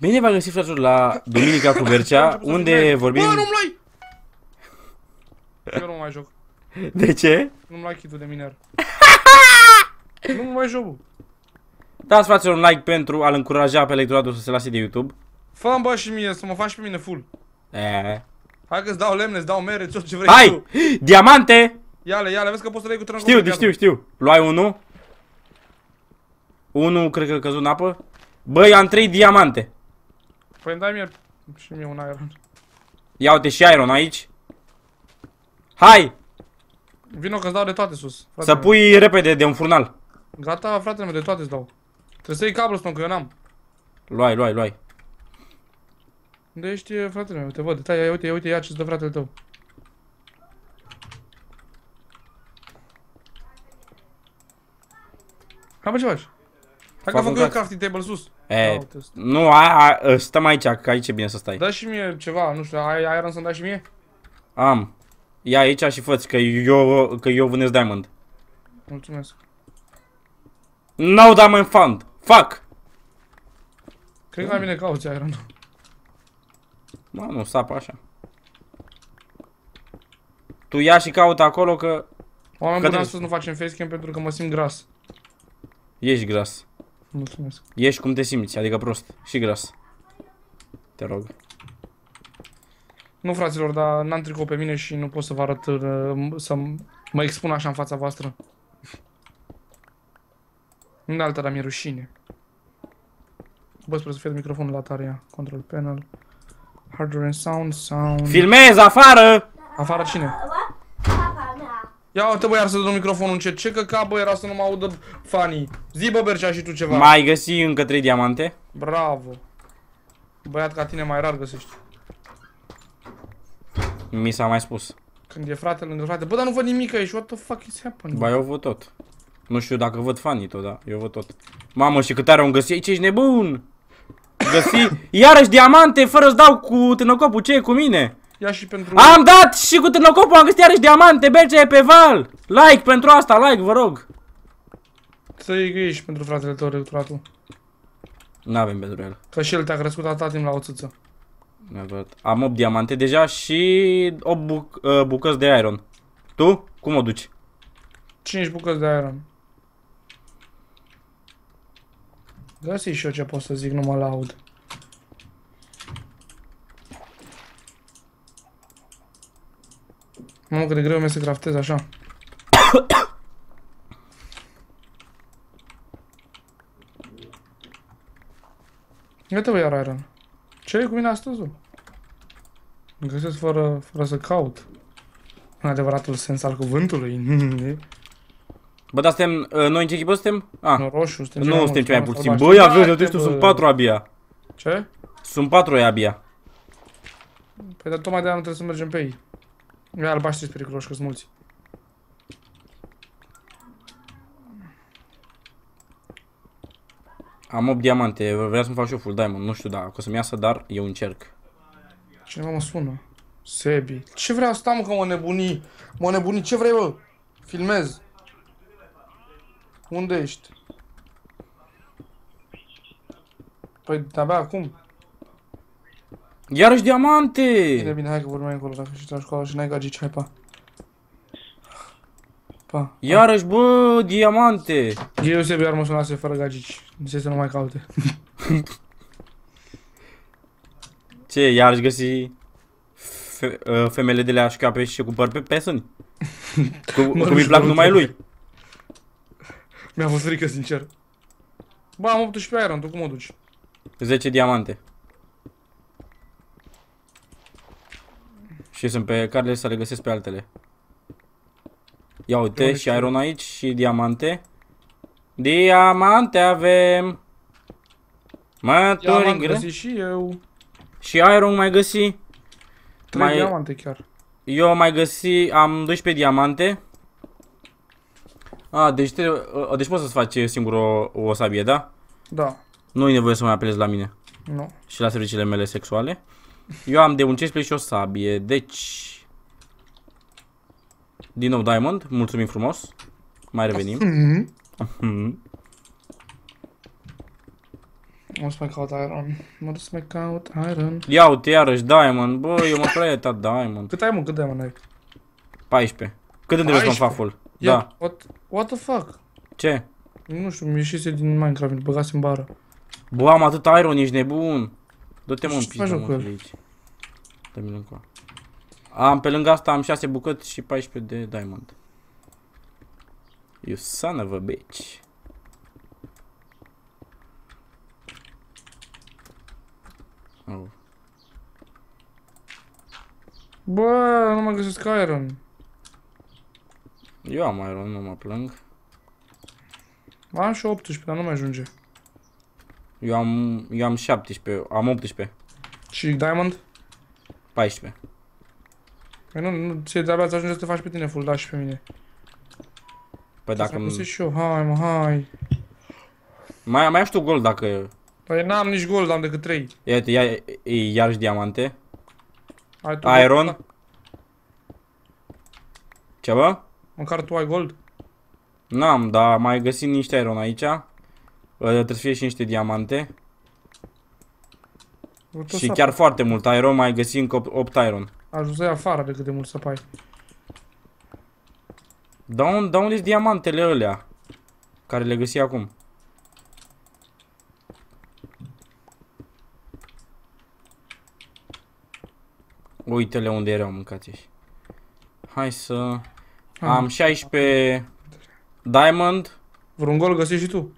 Bine v-am găsit, fratul, la Duminica cu Bercea, unde vorbim... Bă, nu-mi lai! Eu nu mai joc. De ce? Nu-mi like hitul de miner. nu mai joc. Dați, fraților, un like pentru a-l încuraja pe electoratul să se lase de YouTube. Fă-mi, bă, și mie, să mă faci pe mine full. E. Hai că-ți dau lemne, îți dau mere, tot ce vrei Hai! Tu. Diamante! Ia-le, ia-le, vezi că poți să le iei cu trâncul. Știu, știu, știu. Luai unul. Unul, cred că căzut în apă. Băi, am trei diamante. Păi îmi dai mie și mie un iron. Ia uite și iron aici. Hai! Vino că-ți dau de toate sus. Să meu. pui repede de un furnal. Gata, fratele meu, de toate îți dau. Trebuie să iei cobblestone, că eu n-am. Luai, luai, luai. Unde ești, fratele meu? Te văd. Tai, ia, uite, uite, ia ce-ți dă fratele tău. Hai, bă, ce faci? Hai că facem crafting table sus. E, nu, a, a, ă, stăm aici, că aici e bine să stai. Da și mie ceva, nu știu, ai iron să-mi dai și mie? Am. Ia aici și fă-ți, că eu, că eu vânesc diamond. Mulțumesc. No diamond fund. Fuck! Cred că mai bine cauți iron. Mă, nu, sapă așa. Tu ia și caută acolo că... Oameni buni, astăzi nu facem facecam pentru că mă simt gras. Ești gras. Mulțumesc. Ești cum te simți, adică prost și gras. Te rog. Nu, fraților, dar n-am tricou pe mine și nu pot să vă arăt, uh, să mă expun așa în fața voastră. În altă, dar mi-e rușine. Bă, spre să fie microfonul la tarea. Control panel. Hardware and sound, sound... Filmez afară! Afară cine? Ia uite bă, iar să un microfonul încet. Ce căca bă, era să nu mă audă fanii. Zi bă, Bercea, și tu ceva. Mai găsi încă 3 diamante? Bravo. Băiat ca tine mai rar găsești. Mi s-a mai spus. Când e frate lângă frate. Bă, dar nu văd nimic aici. What the fuck is happening? Bă, eu văd tot. Nu știu dacă văd fanii tot, da. Eu văd tot. Mamă, și cât are un găsi aici, ești nebun! Găsi iarăși diamante fără să dau cu tânăcopul. Ce e cu mine? Ia și pentru... Am dat și cu târnăcopul, am găsit iarăși diamante, BC pe val! Like pentru asta, like, vă rog! Să-i găiești pentru fratele tău recturatul. N-avem pentru el. Că și el te-a crescut atat timp la o țâță. Am 8 diamante deja și 8 buc ă, bucăți de iron. Tu? Cum o duci? 5 bucăți de iron. Găsi și eu ce pot să zic, nu mă laud. Mamă, cât de greu mi-e să craftez așa. Gata, voi iar Iron. Ce e cu mine astăzi? Îmi găsesc fără, fără să caut. În adevăratul sens al cuvântului. Bă, dar suntem, uh, noi în ce echipă suntem? Ah. În roșu suntem. Nu, suntem cei mai puțin. Băi, avem, de tu sunt patru abia. Ce? Sunt patru abia. Păi, dar tocmai de-aia nu trebuie să mergem pe ei. Ia albaștri sunt periculoși, că sunt mulți. Am 8 diamante, vreau să-mi fac și eu full diamond, nu știu, da, o să-mi iasă, dar eu încerc. Cineva mă sună. Sebi. Ce vreau asta, mă, că mă nebuni? Mă nebuni, ce vrei, bă? Filmez. Unde ești? Păi, de-abia acum. Iarăși diamante! Bine, bine, hai că vorbim încolo, dacă și la școală și n-ai ce hai, pa. Pa. Iarăși, bă, diamante! Eu se iar mă sunase fără gagici. Nu se să nu mai caute. Ce, iarăși găsi fe ă, femele de la șcape și cu păr pe pesăni? Cu, cum îi plac numai lui. Mi-a fost frică, sincer. Ba, am 18 iron, tu cum o duci? 10 diamante. Și sunt pe care să le găsesc pe altele. Ia uite, și iron aici, și diamante. Diamante avem! Mături găsi și eu. Și iron mai găsi. Trei mai... diamante chiar. Eu mai găsi, am 12 diamante. A, deci, te, deci poți să-ți faci singur o, o sabie, da? Da. Nu e nevoie să mai apelezi la mine. Nu. Și la serviciile mele sexuale. Eu am de un 15 și o sabie, deci... Din nou diamond, mulțumim frumos. Mai revenim. Mm să mai caut iron. Mă duc să mai caut iron. Ia uite iarăși diamond. Bă, eu mă proiectat diamond. Cât ai mă? Cât diamond ai? 14. Cât îmi mă faful? Da. What, what the fuck? Ce? Nu știu, mi ieșise din Minecraft, mi băgase în bară. Bă, am atât iron, ești nebun. Du-te mă un pic, mă, de aici. Dă-mi lângă. Am pe lângă asta am 6 bucăți și 14 de diamond. You son of a bitch. Oh. Bă, nu mă găsesc iron. Eu am iron, nu mă plâng. Am și 18, dar nu mai ajunge. Eu am, eu am 17, am 18. Și Diamond? 14. Păi nu, nu, ție de-abia ți ajunge să te faci pe tine full, da și pe mine. Păi Ce dacă... Să și eu, hai mă, hai. Mai, mai ai tu gol dacă... Păi n-am nici gol, am decât 3. Iată, ia, iarăși diamante. Ai tu Iron. Gold, Ce bă? Măcar tu ai gold? N-am, dar mai găsit niște iron aici. Trebuie să fie și niște diamante. Și și chiar foarte mult iron, mai găsi încă 8 iron. Ajuns afară de cât de mult să Da unde, da unde sunt diamantele alea? Care le găsi acum. Uite-le unde erau mâncați -și. Hai să... Am 16 diamond. Vreun gol găsești și tu.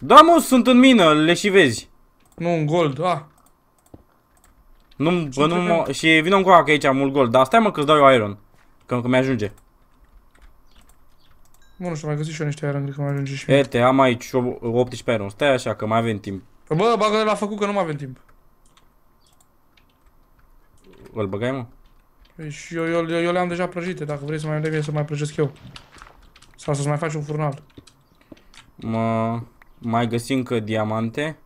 Da, mă, sunt în mină, le și vezi. Nu, un gold, a. Nu, bă, nu mă, și vină încă că aici am mult gold, dar stai mă că-ți dau eu iron, că, că mi-ajunge. Bă, nu știu, mai găsit și eu niște iron, cred că mai ajunge și mie. Ete, am aici 18 iron, stai așa că mai avem timp. Bă, bagă de la făcut că nu mai avem timp. Îl băgai, mă? Păi și eu, eu, eu, eu le-am deja prăjite, dacă vrei să mai devie să mai prăjesc eu. Sau să-ți mai faci un furnal. Mă... Mai găsim încă diamante.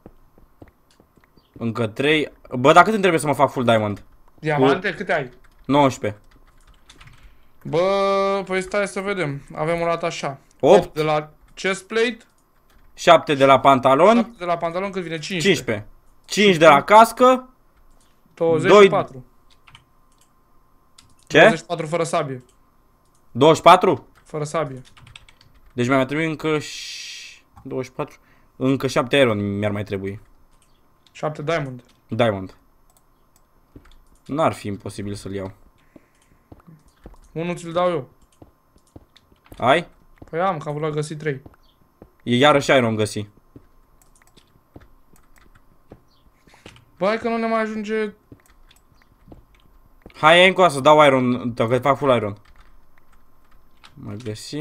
Încă 3. Bă, dar cât îmi trebuie să mă fac full diamond? Diamante? Cu... Câte ai? 19. Bă, păi stai să vedem. Avem o rată așa. 8. 8 de la chest plate. 7 de la pantalon. 7 de la pantalon cât vine? 15. 15. 5 de la cască. 24. 2... Ce? 24 fără sabie. 24? Fără sabie. Deci mi mai trebuit încă 24. Încă 7 iron mi-ar mai trebui. 7 diamond. Diamond. N-ar fi imposibil să-l iau. Unul ți-l dau eu. Ai? Păi am, că am vrut găsi 3. E iarăși iron găsi. Băi că nu ne mai ajunge... Hai, încă să dau iron, dacă fac full iron. Mai găsi...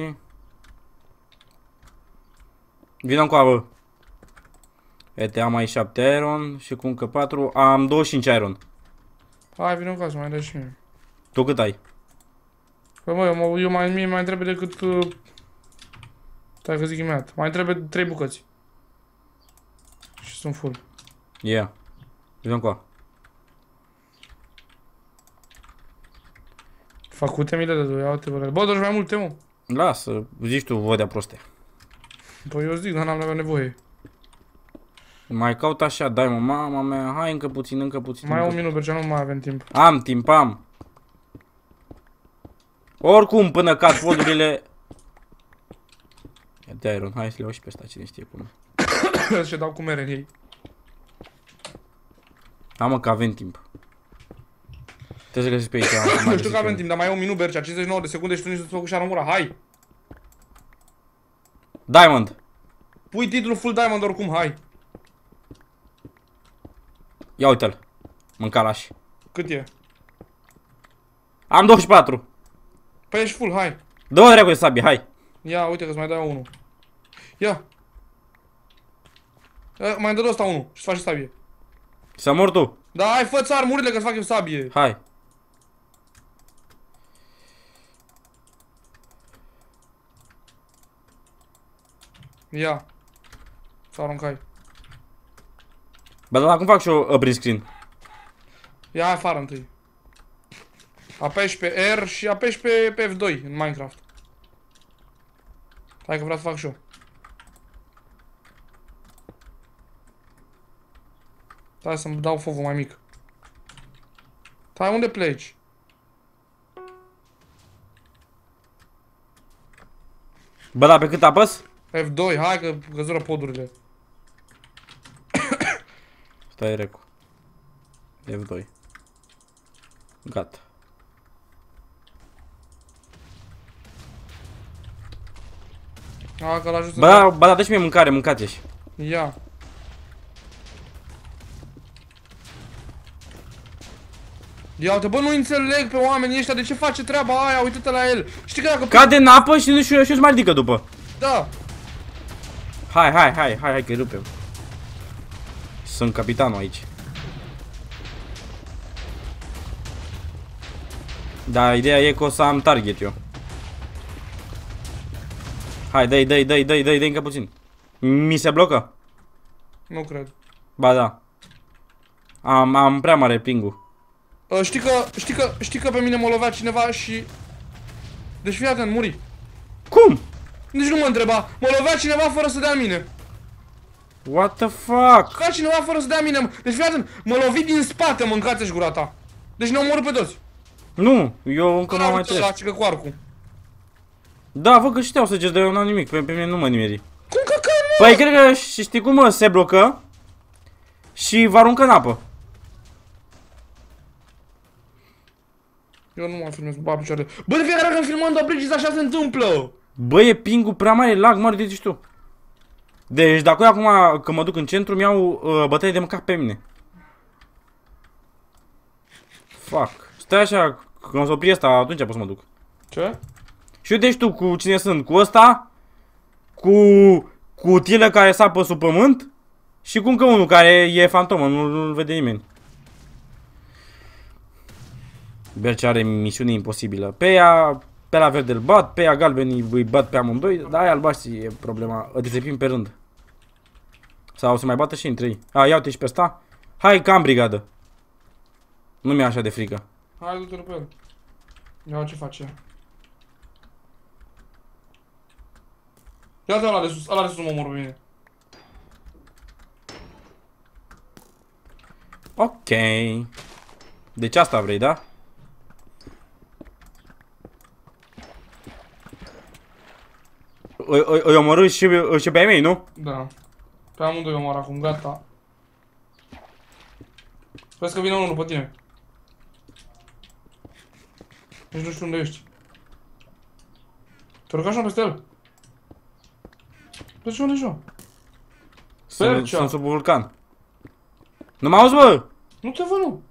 Vină cu avă. Ete, am mai 7 iron și cu încă 4. Am 25 iron. Hai, vino cu să mai dai și mie. Tu cât ai? Păi mă, eu, eu mai, mie mai trebuie decât... Uh, dacă zic imediat. Mai trebuie 3 bucăți. Și sunt full. Yeah. Vino cu avă. Facute mile de doi, iau-te, bă. Bă, doar mai multe, mă. Lasă, zici tu, vădea proste. Păi eu zic, dar n-am avea nevoie. Mai caut așa, dai mă, mama mea, hai încă puțin, încă puțin. Mai un minut, Bergea, nu mai avem timp. Am timp, am. Oricum, până cad podurile... Ia Iron, hai să le iau și pe ăsta, cine știe cum. Și dau cu mere în ei. Da, mă, că avem timp. Trebuie să găsesc pe aici. Nu știu că avem timp, dar mai e un minut, Bergea, 59 de secunde și tu nici nu-ți făcut și armura, hai! Diamond. Pui titlul full diamond oricum, hai. Ia uite-l. Mâncalaș. Cât e? Am 24. Păi ești full, hai. Dă-o dracu de sabie, hai. Ia, uite că-ți mai dau unul. Ia. Ă, mai dă ăsta unul și-ți faci sabie. Să mor tu. Da, hai, fă-ți armurile că-ți fac eu sabie. Hai. Ia. Să aruncai. Bă, dar cum fac și eu uh, prin screen? Ia afară întâi. Apeși pe R și apeși pe, pe F2 în Minecraft. Hai că vreau să fac și eu. Stai să-mi dau fovul mai mic. Stai, unde pleci? Bă, da, pe cât apăs? F2, hai că căzură podurile. Stai recu. F2. Gata. A, că l-a ajuns. Ba, ba, da, dă-și mie mâncare, mâncați-și. Ia. Ia uite, bă, nu înțeleg pe oamenii ăștia, de ce face treaba aia, uite-te la el. Știi că dacă... Cade în apă și nu-și știu, mai ridică după. Da. Hai, hai, hai, hai, hai că rupem. Sunt capitanul aici. Da, ideea e că o să am target eu. Hai, dai, dai, dai, dai, dai, dai încă puțin. Mi se blocă? Nu cred. Ba da. Am, am prea mare pingu. Uh, ă, știi că, știi că, știi că pe mine m-a lovea cineva și... Deci fii atent, muri. Cum? Nici nu mă întreba. Mă lovea cineva fără să dea mine. What the fuck? Ca cineva fără să dea mine. Deci fii atent, mă lovi din spate, mâncați-și gura ta. Deci ne-au omorât pe toți. Nu, eu încă Nu am mai trezit. Că cu arcul. Da, vă că știau să gest, dar eu n-am nimic, pe, pe mine nu mă nimeri. Cum că că nu? Păi cred că știi cum mă, se blocă și vă aruncă în apă. Eu nu mă filmez, cu picioare. Bă, de fiecare dacă când filmăm doar așa se întâmplă. Bă, e pingul prea mare, lag mare, de zici tu. Deci dacă eu acum, când mă duc în centru, mi au uh, bătaie de mâncat pe mine. Fuck, Stai așa, când o să opri asta, atunci pot să mă duc. Ce? Și uite tu cu cine sunt? Cu ăsta? Cu... Cu tine care sapă sub pământ? Și cu încă unul care e fantomă, nu-l nu vede nimeni. Berce are misiune imposibilă. Pe ea pe la verde îl bat, pe aia galbenii îi bat pe amândoi, dar aia albaștri e problema. Rețepim pe rând. Sau se mai bată și între ei. A, ia uite și pe ăsta. Hai, cam brigadă. Nu mi-e așa de frică. Hai, du-te pe el. Ia ce face. Ia-te ăla de sus, ăla de sus mă mor pe mine. Ok. Deci asta vrei, da? îi omorâi și, și pe ei, mei, nu? Da. Pe amândoi omor acum, gata. Vezi că vine unul după tine. Nici nu știu unde ești. Te urcă așa peste el. Pe ce unde ești, Sunt, sunt sub vulcan. Nu mă auzi, bă? Nu te văd, nu.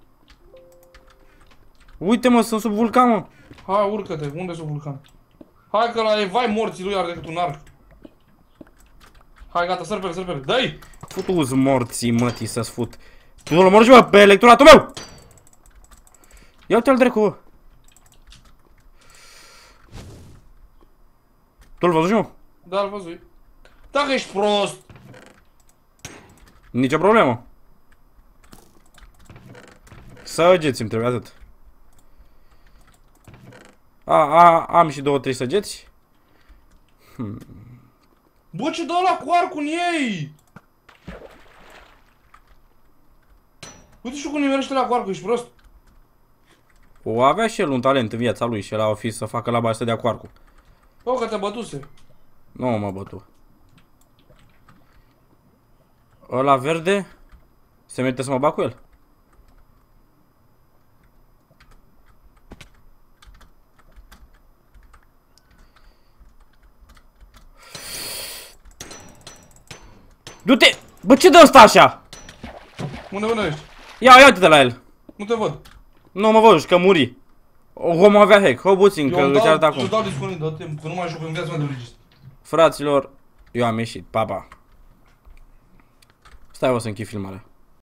Uite, mă, sunt sub vulcan, mă. Hai, urcă-te. Unde sunt sub vulcan? Hai că la evai morții lui are decât un arc. Hai, gata, sărpere, sărpere, dă-i! Futu-ți morții, mătii, să-ți fut. Tu nu omori și mă, pe electoratul meu! Ia uite-l dracu! Tu-l văzut și mă? Da, l văzut. Dacă ești prost! o problemă. Săgeți-mi, trebuie atât. A, a, am și două, trei săgeți. Hmm. Bă, ce dă la cu arcul ei! Uite și cum nimerește la cu arcul, ești prost? O avea și el un talent în viața lui și el a fi să facă la de dea cu arcul. Bă, că te bătuse. Nu mă bătu. Ăla verde? Se merită să mă bag cu el? Du-te! Bă, ce dă ăsta așa? Unde, unde ești? Ia, ia uite de la el. Nu te văd. Nu mă văd, că muri. Vom avea hack, hă puțin, că îți arăt acum. Eu dau disconind, dă că nu mai joc în viața mea de regist. Fraților, eu am ieșit, pa, pa. Stai, o să închid filmarea.